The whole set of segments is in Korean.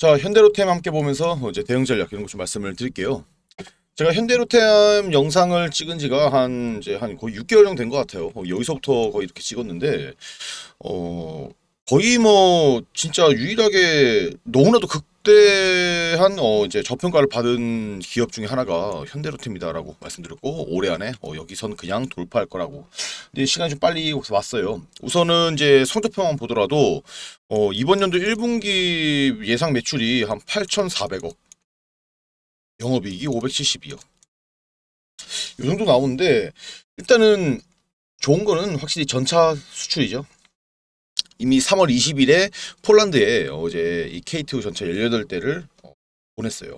자 현대로템 함께 보면서 이제 대응 전략 이런 것좀 말씀을 드릴게요. 제가 현대로템 영상을 찍은 지가 한 이제 한 거의 6개월 정도 된 것 같아요. 어, 여기서부터 거의 이렇게 찍었는데 어 거의 뭐 진짜 유일하게 너무나도 극 막대한 어 이제 저평가를 받은 기업 중에 하나가 현대로템이다라고 말씀드렸고 올해 안에 어 여기선 그냥 돌파할 거라고 근데 시간이 좀 빨리 왔어요 우선은 이제 성적표만 보더라도 어 이번 연도 1분기 예상 매출이 한 8,400억 영업이익이 572억 이 정도 나오는데 일단은 좋은 거는 확실히 전차 수출이죠 이미 3월 20일에 폴란드에 어제 이 KTO 전차 18대를 어, 보냈어요.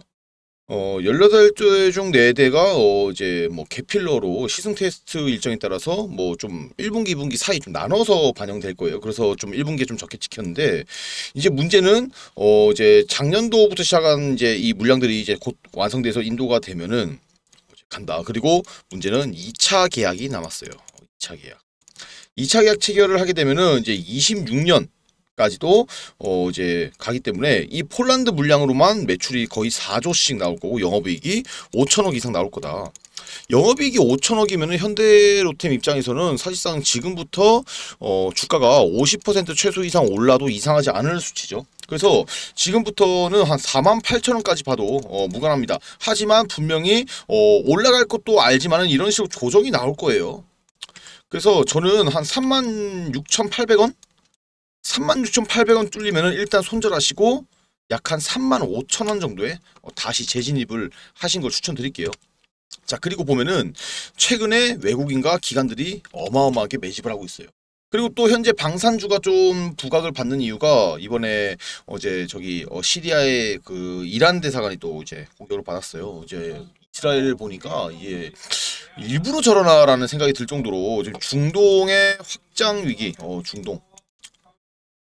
어, 18대 중 4대가 어, 제뭐 개필러로 시승 테스트 일정에 따라서 뭐 좀 1분기, 2분기 사이 좀 나눠서 반영될 거예요. 그래서 좀 1분기에 좀 적게 찍혔는데 이제 문제는 어, 제 작년도부터 시작한 이제 이 물량들이 이제 곧 완성돼서 인도가 되면은 간다. 그리고 문제는 2차 계약이 남았어요. 2차 계약. 2차 계약 체결을 하게 되면은 이제 26년 까지도 어 이제 가기 때문에 이 폴란드 물량으로만 매출이 거의 4조씩 나올 거고 영업이익이 5천억 이상 나올 거다. 영업이익이 5천억이면 현대로템 입장에서는 사실상 지금부터 어 주가가 50% 최소 이상 올라도 이상하지 않을 수치죠. 그래서 지금부터는 한 4만 8천 원까지 봐도 어 무관합니다. 하지만 분명히 어, 올라갈 것도 알지만은 이런 식으로 조정이 나올 거예요. 그래서 저는 한 36,800원? 36,800원 뚫리면 일단 손절하시고 약 한 35,000원 정도에 어, 다시 재진입을 하신 걸 추천드릴게요. 자 그리고 보면은 최근에 외국인과 기관들이 어마어마하게 매집을 하고 있어요. 그리고 또 현재 방산주가 좀 부각을 받는 이유가 이번에 어제 저기 어, 시리아의 그 이란 대사관이 또 이제 공격을 받았어요. 이제 이스라엘 보니까 이게 일부러 저러나라는 생각이 들 정도로 지금 중동의 확장 위기, 어, 중동.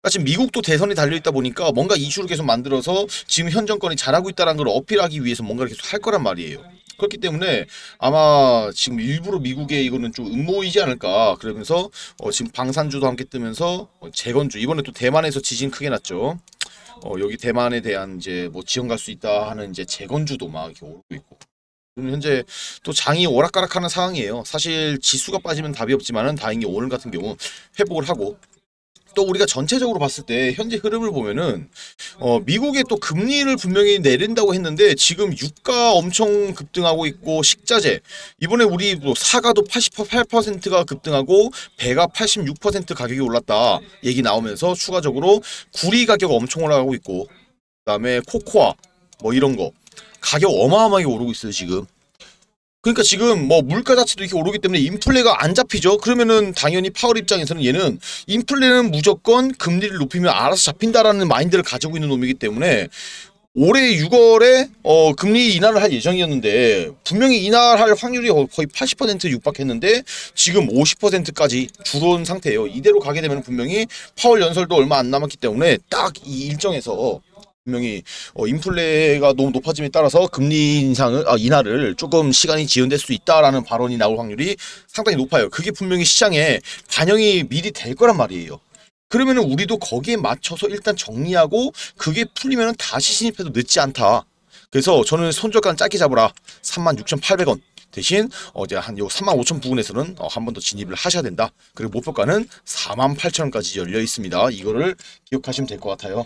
그러니까 지금 미국도 대선이 달려있다 보니까 뭔가 이슈를 계속 만들어서 지금 현 정권이 잘하고 있다는 걸 어필하기 위해서 뭔가를 계속 할 거란 말이에요. 그렇기 때문에 아마 지금 일부러 미국의 이거는 좀 음모이지 않을까 그러면서 어, 지금 방산주도 함께 뜨면서 어, 재건주 이번에 또 대만에서 지진 크게 났죠. 어, 여기 대만에 대한 이제 뭐 지원 갈 수 있다 하는 이제 재건주도 막 이렇게 오르고 있고 지금 현재 또 장이 오락가락하는 상황이에요. 사실 지수가 빠지면 답이 없지만 다행히 오늘 같은 경우 회복을 하고 또 우리가 전체적으로 봤을 때 현재 흐름을 보면은 어 미국의 또 금리를 분명히 내린다고 했는데 지금 유가 엄청 급등하고 있고 식자재 이번에 우리 뭐 사과도 88%가 급등하고 배가 86% 가격이 올랐다 얘기 나오면서 추가적으로 구리 가격 엄청 올라가고 있고 그다음에 코코아 뭐 이런 거 가격 어마어마하게 오르고 있어요 지금 그러니까 지금 뭐 물가 자체도 이렇게 오르기 때문에 인플레가 안 잡히죠. 그러면은 당연히 파월 입장에서는 얘는 인플레는 무조건 금리를 높이면 알아서 잡힌다라는 마인드를 가지고 있는 놈이기 때문에 올해 6월에 어 금리 인하를 할 예정이었는데 분명히 인하할 확률이 거의 80% 육박했는데 지금 50%까지 줄어온 상태예요. 이대로 가게 되면 분명히 파월 연설도 얼마 안 남았기 때문에 딱 이 일정에서 분명히 어, 인플레가 너무 높아짐에 따라서 금리 인상을 아, 인하를 조금 시간이 지연될 수 있다라는 발언이 나올 확률이 상당히 높아요. 그게 분명히 시장에 반영이 미리 될 거란 말이에요. 그러면 은 우리도 거기에 맞춰서 일단 정리하고 그게 풀리면 은 다시 신입해도 늦지 않다. 그래서 저는 손절가는 짧게 잡으라 36,800원 대신 어제 한요 35,000부분에서는 어, 한번더 어, 진입을 하셔야 된다. 그리고 목표가는 48,000원까지 열려 있습니다. 이거를 기억하시면 될 것 같아요.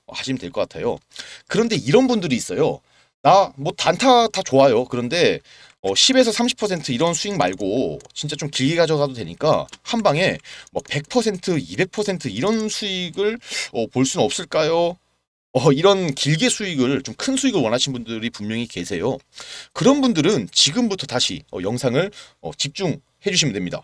하시면 될 것 같아요. 그런데 이런 분들이 있어요. 나 뭐 단타 다 좋아요. 그런데 어, 10에서 30% 이런 수익 말고 진짜 좀 길게 가져가도 되니까 한 방에 뭐 100%, 200% 이런 수익을 어, 볼 수는 없을까요? 어, 이런 길게 수익을 좀 큰 수익을 원하시는 분들이 분명히 계세요. 그런 분들은 지금부터 다시 어, 영상을 어, 집중해 주시면 됩니다.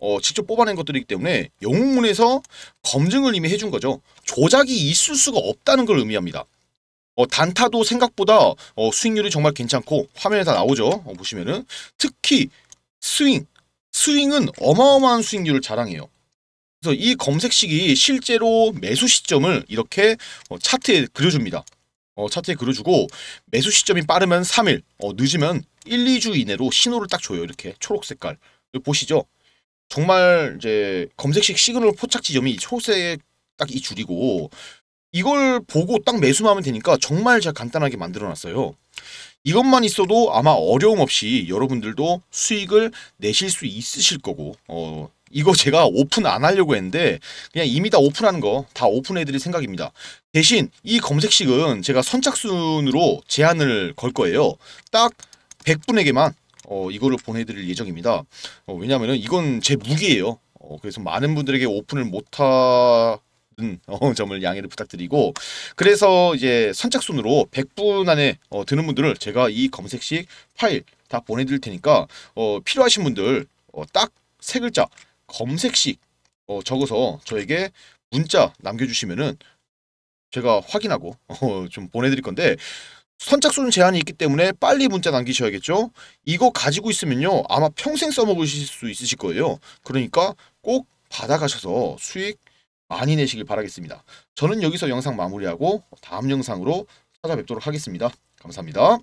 어, 직접 뽑아낸 것들이기 때문에 영웅문에서 검증을 이미 해준 거죠. 조작이 있을 수가 없다는 걸 의미합니다. 어, 단타도 생각보다 어, 수익률이 정말 괜찮고 화면에 다 나오죠. 어, 보시면은 특히 스윙, 스윙은 어마어마한 수익률을 자랑해요. 그래서 이 검색식이 실제로 매수 시점을 이렇게 어, 차트에 그려줍니다. 어, 차트에 그려주고 매수 시점이 빠르면 3일, 어, 늦으면 1, 2주 이내로 신호를 딱 줘요. 이렇게 초록 색깔. 보시죠. 정말 이제 검색식 시그널 포착 지점이 초세색딱이 줄이고 이걸 보고 딱 매수하면 되니까 정말 제가 간단하게 만들어놨어요. 이것만 있어도 아마 어려움 없이 여러분들도 수익을 내실 수 있으실 거고 어, 이거 제가 오픈 안 하려고 했는데 그냥 이미 다 오픈한 거 다 오픈해드릴 생각입니다. 대신 이 검색식은 제가 선착순으로 제한을 걸 거예요. 딱 100분에게만 어, 이거를 보내드릴 예정입니다. 어, 왜냐하면 이건 제 무기예요. 어, 그래서 많은 분들에게 오픈을 못하는 어, 점을 양해를 부탁드리고 그래서 이제 선착순으로 100분 안에 어, 드는 분들을 제가 이 검색식 파일 다 보내드릴 테니까 어, 필요하신 분들 어, 딱 세 글자 검색식 어, 적어서 저에게 문자 남겨주시면은 제가 확인하고 어, 좀 보내드릴 건데 선착순 제한이 있기 때문에 빨리 문자 남기셔야겠죠. 이거 가지고 있으면요. 아마 평생 써먹으실 수 있으실 거예요. 그러니까 꼭 받아가셔서 수익 많이 내시길 바라겠습니다. 저는 여기서 영상 마무리하고 다음 영상으로 찾아뵙도록 하겠습니다. 감사합니다.